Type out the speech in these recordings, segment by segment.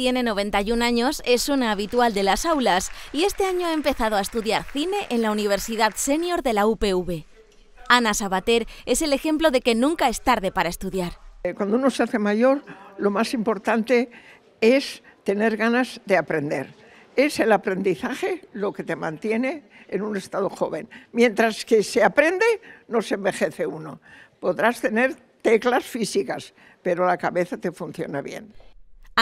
tiene 91 años, es una habitual de las aulas y este año ha empezado a estudiar cine en la Universidad Senior de la UPV. Ana Sabater es el ejemplo de que nunca es tarde para estudiar. Eh, cuando uno se hace mayor, lo más importante es tener ganas de aprender. Es el aprendizaje lo que te mantiene en un estado joven. Mientras que se aprende, no se envejece uno. Podrás tener teclas físicas, pero la cabeza te funciona bien.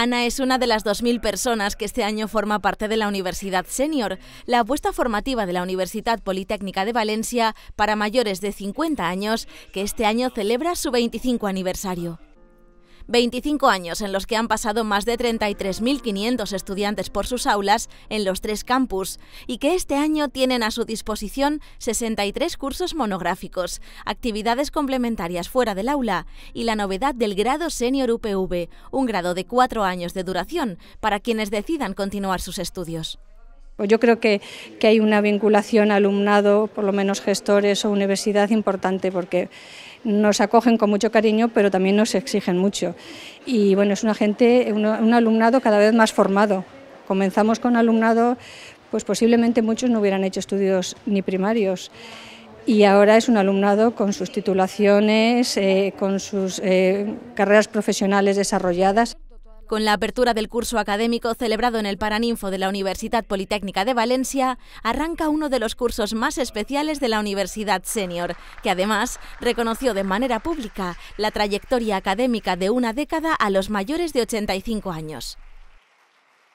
Ana es una de las 2.000 personas que este año forma parte de la Universidad Senior, la apuesta formativa de la Universidad Politécnica de Valencia para mayores de 50 años, que este año celebra su 25 aniversario. 25 años en los que han pasado más de 33.500 estudiantes por sus aulas en los tres campus y que este año tienen a su disposición 63 cursos monográficos, actividades complementarias fuera del aula y la novedad del grado senior UPV, un grado de cuatro años de duración para quienes decidan continuar sus estudios. Pues yo creo que, hay una vinculación alumnado, por lo menos gestores o universidad importante, porque nos acogen con mucho cariño, pero también nos exigen mucho. Y bueno, es una gente, un, alumnado cada vez más formado. Comenzamos con alumnado, pues posiblemente muchos no hubieran hecho estudios ni primarios y ahora es un alumnado con sus titulaciones, eh, con sus eh, carreras profesionales desarrolladas. Con la apertura del curso académico celebrado en el Paraninfo de la Universidad Politécnica de Valencia, arranca uno de los cursos más especiales de la Universidad Senior, que además reconoció de manera pública la trayectoria académica de una década a los mayores de 85 años.